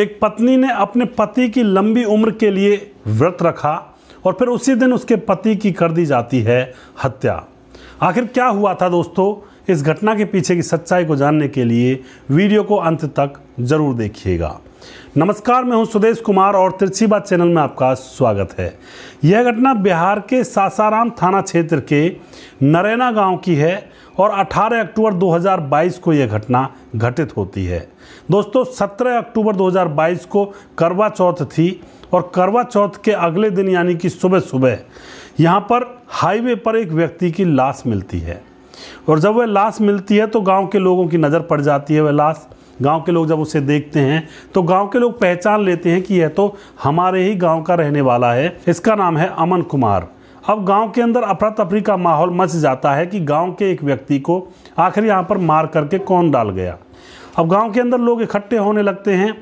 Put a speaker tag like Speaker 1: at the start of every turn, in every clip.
Speaker 1: एक पत्नी ने अपने पति की लंबी उम्र के लिए व्रत रखा और फिर उसी दिन उसके पति की कर दी जाती है हत्या आखिर क्या हुआ था दोस्तों इस घटना के पीछे की सच्चाई को जानने के लिए वीडियो को अंत तक जरूर देखिएगा नमस्कार मैं हूं सुदेश कुमार और तिरछी बात चैनल में आपका स्वागत है यह घटना बिहार के सासाराम थाना क्षेत्र के नरेना गांव की है और 18 अक्टूबर 2022 को यह घटना घटित होती है दोस्तों 17 अक्टूबर 2022 को करवा चौथ थी और करवा चौथ के अगले दिन यानी कि सुबह सुबह यहाँ पर हाईवे पर एक व्यक्ति की लाश मिलती है और जब वह लाश मिलती है तो गांव के लोगों की नज़र पड़ जाती है वह लाश गांव के लोग जब उसे देखते हैं तो गांव के लोग पहचान लेते हैं कि यह तो हमारे ही गांव का रहने वाला है इसका नाम है अमन कुमार अब गांव के अंदर अफरा तफरी का माहौल मच जाता है कि गांव के एक व्यक्ति को आखिर यहाँ पर मार करके कौन डाल गया अब गांव के अंदर लोग इकट्ठे होने लगते हैं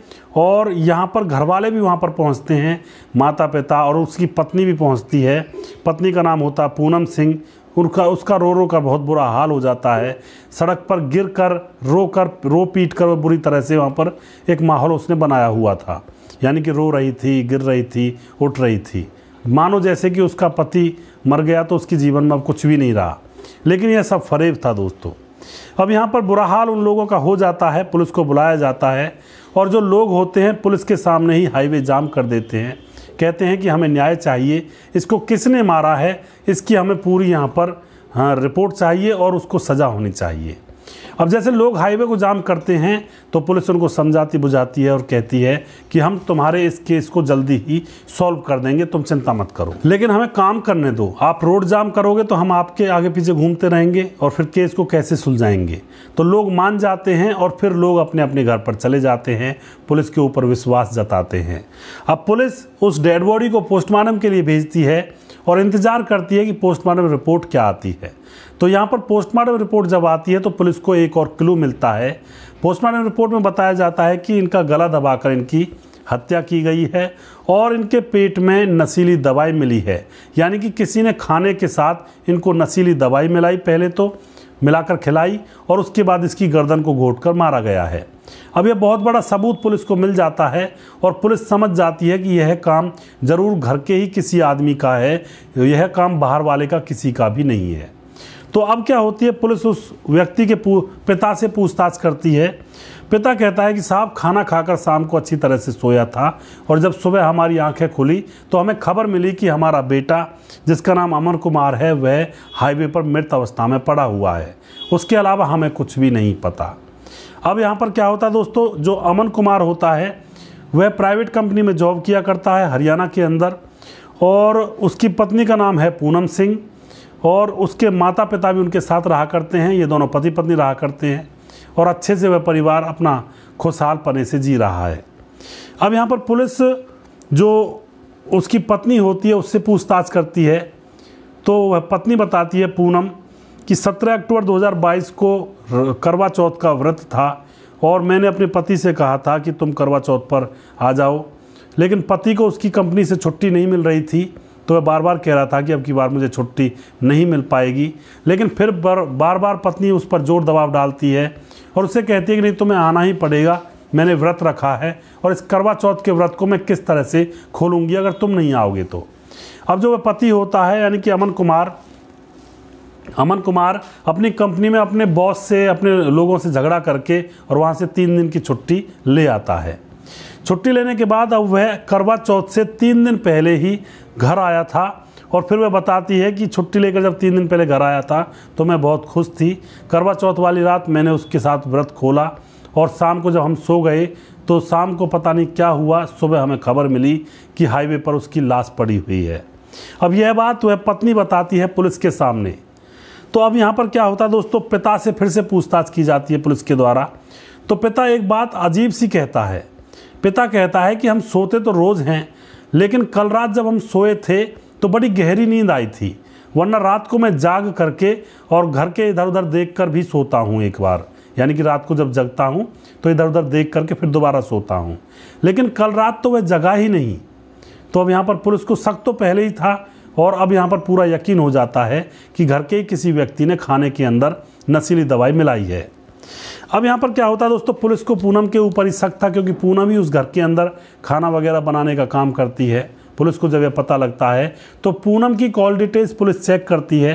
Speaker 1: और यहाँ पर घर वाले भी वहाँ पर पहुँचते हैं माता पिता और उसकी पत्नी भी पहुँचती है पत्नी का नाम होता है पूनम सिंह उनका उसका रो रो कर बहुत बुरा हाल हो जाता है सड़क पर गिर कर रो कर रो पीट कर बुरी तरह से वहाँ पर एक माहौल उसने बनाया हुआ था यानी कि रो रही थी गिर रही थी उठ रही थी मानो जैसे कि उसका पति मर गया तो उसके जीवन में अब कुछ भी नहीं रहा लेकिन यह सब फरेब था दोस्तों अब यहाँ पर बुरा हाल उन लोगों का हो जाता है पुलिस को बुलाया जाता है और जो लोग होते हैं पुलिस के सामने ही हाईवे जाम कर देते हैं कहते हैं कि हमें न्याय चाहिए इसको किसने मारा है इसकी हमें पूरी यहाँ पर हाँ रिपोर्ट चाहिए और उसको सज़ा होनी चाहिए अब जैसे लोग हाईवे को जाम करते हैं तो पुलिस उनको समझाती बुझाती है और कहती है कि हम तुम्हारे इस केस को जल्दी ही सॉल्व कर देंगे तुम चिंता मत करो लेकिन हमें काम करने दो आप रोड जाम करोगे तो हम आपके आगे पीछे घूमते रहेंगे और फिर केस को कैसे सुलझाएंगे तो लोग मान जाते हैं और फिर लोग अपने अपने घर पर चले जाते हैं पुलिस के ऊपर विश्वास जताते हैं अब पुलिस उस डेड बॉडी को पोस्टमार्टम के लिए भेजती है और इंतज़ार करती है कि पोस्टमार्टम रिपोर्ट क्या आती है तो यहाँ पर पोस्टमार्टम रिपोर्ट जब आती है तो पुलिस को एक और क्लू मिलता है पोस्टमार्टम रिपोर्ट में बताया जाता है कि इनका गला दबाकर इनकी हत्या की गई है और इनके पेट में नशीली दवाई मिली है यानी कि किसी ने खाने के साथ इनको नशीली दवाई मिलाई पहले तो मिलाकर खिलाई और उसके बाद इसकी गर्दन को घोट कर मारा गया है अब यह बहुत बड़ा सबूत पुलिस को मिल जाता है और पुलिस समझ जाती है कि यह काम ज़रूर घर के ही किसी आदमी का है यह काम बाहर वाले का किसी का भी नहीं है तो अब क्या होती है पुलिस उस व्यक्ति के पिता से पूछताछ करती है पिता कहता है कि साहब खाना खाकर शाम को अच्छी तरह से सोया था और जब सुबह हमारी आंखें खुली तो हमें खबर मिली कि हमारा बेटा जिसका नाम अमन कुमार है वह हाईवे पर मृत अवस्था में पड़ा हुआ है उसके अलावा हमें कुछ भी नहीं पता अब यहाँ पर क्या होता है दोस्तों जो अमन कुमार होता है वह प्राइवेट कंपनी में जॉब किया करता है हरियाणा के अंदर और उसकी पत्नी का नाम है पूनम सिंह और उसके माता पिता भी उनके साथ रहा करते हैं ये दोनों पति पत्नी रहा करते हैं और अच्छे से वह परिवार अपना खुशहाल पने से जी रहा है अब यहाँ पर पुलिस जो उसकी पत्नी होती है उससे पूछताछ करती है तो वह पत्नी बताती है पूनम कि 17 अक्टूबर 2022 को करवा चौथ का व्रत था और मैंने अपने पति से कहा था कि तुम करवा चौथ पर आ जाओ लेकिन पति को उसकी कंपनी से छुट्टी नहीं मिल रही थी तो वह बार बार कह रहा था कि अब की बार मुझे छुट्टी नहीं मिल पाएगी लेकिन फिर बार बार, बार पत्नी उस पर जोर दबाव डालती है और उसे कहती है कि नहीं तुम्हें आना ही पड़ेगा मैंने व्रत रखा है और इस करवा चौथ के व्रत को मैं किस तरह से खोलूँगी अगर तुम नहीं आओगे तो अब जो वह पति होता है यानी कि अमन कुमार अमन कुमार अपनी कंपनी में अपने बॉस से अपने लोगों से झगड़ा करके और वहाँ से तीन दिन की छुट्टी ले आता है छुट्टी लेने के बाद अब वह करवा चौथ से तीन दिन पहले ही घर आया था और फिर वह बताती है कि छुट्टी लेकर जब तीन दिन पहले घर आया था तो मैं बहुत खुश थी करवा चौथ वाली रात मैंने उसके साथ व्रत खोला और शाम को जब हम सो गए तो शाम को पता नहीं क्या हुआ सुबह हमें खबर मिली कि हाईवे पर उसकी लाश पड़ी हुई है अब यह बात वह पत्नी बताती है पुलिस के सामने तो अब यहाँ पर क्या होता है दोस्तों पिता से फिर से पूछताछ की जाती है पुलिस के द्वारा तो पिता एक बात अजीब सी कहता है पिता कहता है कि हम सोते तो रोज़ हैं लेकिन कल रात जब हम सोए थे तो बड़ी गहरी नींद आई थी वरना रात को मैं जाग करके और घर के इधर उधर देख कर भी सोता हूँ एक बार यानी कि रात को जब जगता हूँ तो इधर उधर देख करके फिर दोबारा सोता हूँ लेकिन कल रात तो वह जगा ही नहीं तो अब यहाँ पर पुलिस को शक तो पहले ही था और अब यहाँ पर पूरा यकीन हो जाता है कि घर के किसी व्यक्ति ने खाने के अंदर नशीली दवाई मिलाई है अब यहाँ पर क्या होता है दोस्तों पुलिस को पूनम के ऊपर ही शक था क्योंकि पूनम ही उस घर के अंदर खाना वगैरह बनाने का काम करती है पुलिस को जब यह पता लगता है तो पूनम की कॉल डिटेल्स पुलिस चेक करती है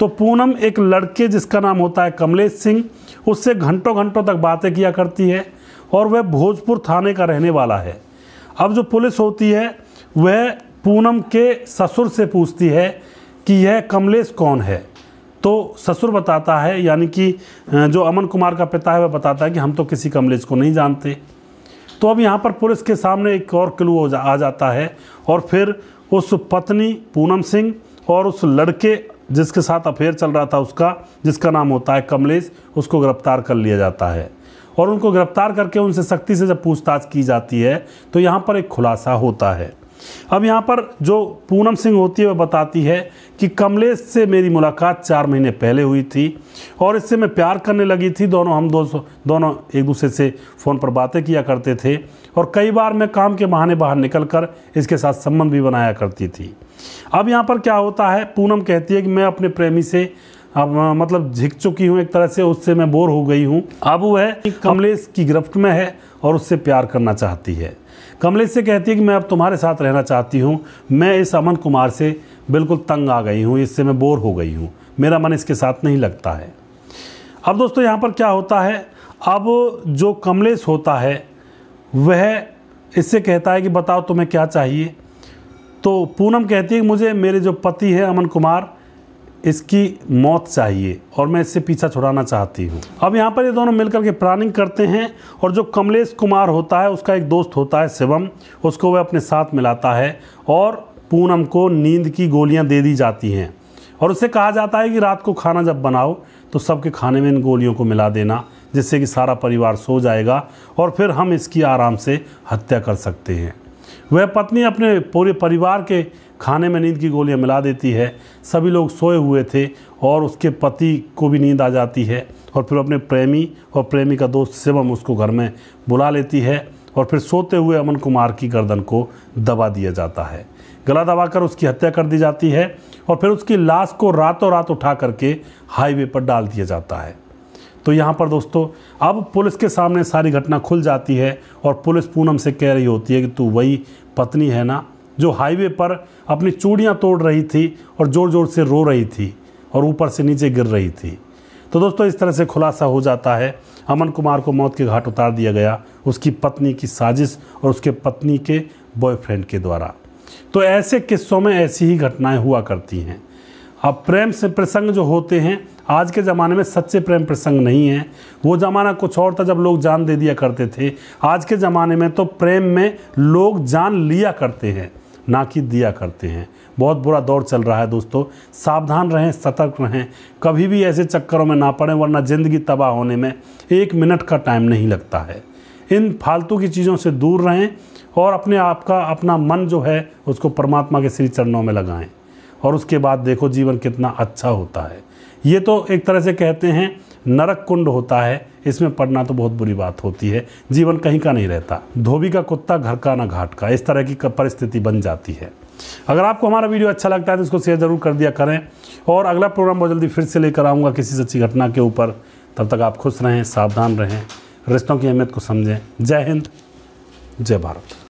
Speaker 1: तो पूनम एक लड़के जिसका नाम होता है कमलेश सिंह उससे घंटों घंटों तक बातें किया करती है और वह भोजपुर थाने का रहने वाला है अब जो पुलिस होती है वह पूनम के ससुर से पूछती है कि यह कमलेश कौन है तो ससुर बताता है यानी कि जो अमन कुमार का पिता है वह बताता है कि हम तो किसी कमलेश को नहीं जानते तो अब यहाँ पर पुलिस के सामने एक और क्लू हो जा, आ जाता है और फिर उस पत्नी पूनम सिंह और उस लड़के जिसके साथ अफेयर चल रहा था उसका जिसका नाम होता है कमलेश उसको गिरफ्तार कर लिया जाता है और उनको गिरफ्तार करके उनसे सख्ती से जब पूछताछ की जाती है तो यहाँ पर एक खुलासा होता है अब यहाँ पर जो पूनम सिंह होती है वह बताती है कि कमलेश से मेरी मुलाकात चार महीने पहले हुई थी और इससे मैं प्यार करने लगी थी दोनों हम दोस्त दोनों एक दूसरे से फ़ोन पर बातें किया करते थे और कई बार मैं काम के बहाने बाहर निकल कर इसके साथ संबंध भी बनाया करती थी अब यहाँ पर क्या होता है पूनम कहती है कि मैं अपने प्रेमी से अब मतलब झिक चुकी हूँ एक तरह से उससे मैं बोर हो गई हूँ अब वह कमलेश की गिरफ्त में है और उससे प्यार करना चाहती है कमलेश से कहती है कि मैं अब तुम्हारे साथ रहना चाहती हूँ मैं इस अमन कुमार से बिल्कुल तंग आ गई हूँ इससे मैं बोर हो गई हूँ मेरा मन इसके साथ नहीं लगता है अब दोस्तों यहाँ पर क्या होता है अब जो कमलेश होता है वह इससे कहता है कि बताओ तुम्हें क्या चाहिए तो पूनम कहती है कि मुझे मेरे जो पति हैं अमन कुमार इसकी मौत चाहिए और मैं इससे पीछा छुड़ाना चाहती हूँ अब यहाँ पर ये दोनों मिलकर के प्लानिंग करते हैं और जो कमलेश कुमार होता है उसका एक दोस्त होता है शिवम उसको वह अपने साथ मिलाता है और पूनम को नींद की गोलियाँ दे दी जाती हैं और उससे कहा जाता है कि रात को खाना जब बनाओ तो सबके खाने में इन गोलियों को मिला देना जिससे कि सारा परिवार सो जाएगा और फिर हम इसकी आराम से हत्या कर सकते हैं वह पत्नी अपने पूरे परिवार के खाने में नींद की गोलियां मिला देती है सभी लोग सोए हुए थे और उसके पति को भी नींद आ जाती है और फिर अपने प्रेमी और प्रेमी का दोस्त शिवम उसको घर में बुला लेती है और फिर सोते हुए अमन कुमार की गर्दन को दबा दिया जाता है गला दबाकर उसकी हत्या कर दी जाती है और फिर उसकी लाश को रातों रात उठा करके हाईवे पर डाल दिया जाता है तो यहाँ पर दोस्तों अब पुलिस के सामने सारी घटना खुल जाती है और पुलिस पूनम से कह रही होती है कि तू वही पत्नी है ना जो हाईवे पर अपनी चूड़ियाँ तोड़ रही थी और ज़ोर ज़ोर से रो रही थी और ऊपर से नीचे गिर रही थी तो दोस्तों इस तरह से खुलासा हो जाता है अमन कुमार को मौत के घाट उतार दिया गया उसकी पत्नी की साजिश और उसके पत्नी के बॉयफ्रेंड के द्वारा तो ऐसे किस्सों में ऐसी ही घटनाएं हुआ करती हैं अब प्रेम से प्रसंग जो होते हैं आज के ज़माने में सच्चे प्रेम प्रसंग नहीं है वो ज़माना कुछ और था जब लोग जान दे दिया करते थे आज के ज़माने में तो प्रेम में लोग जान लिया करते हैं ना कि दिया करते हैं बहुत बुरा दौर चल रहा है दोस्तों सावधान रहें सतर्क रहें कभी भी ऐसे चक्करों में ना पड़ें वरना ज़िंदगी तबाह होने में एक मिनट का टाइम नहीं लगता है इन फालतू की चीज़ों से दूर रहें और अपने आप का अपना मन जो है उसको परमात्मा के श्री चरणों में लगाएं और उसके बाद देखो जीवन कितना अच्छा होता है ये तो एक तरह से कहते हैं नरक कुंड होता है इसमें पढ़ना तो बहुत बुरी बात होती है जीवन कहीं का नहीं रहता धोबी का कुत्ता घर का ना घाट का इस तरह की परिस्थिति बन जाती है अगर आपको हमारा वीडियो अच्छा लगता है तो इसको शेयर ज़रूर कर दिया करें और अगला प्रोग्राम बहुत जल्दी फिर से लेकर आऊँगा किसी सच्ची घटना के ऊपर तब तक आप खुश रहें सावधान रहें रिश्तों की अहमियत को समझें जय हिंद जय भारत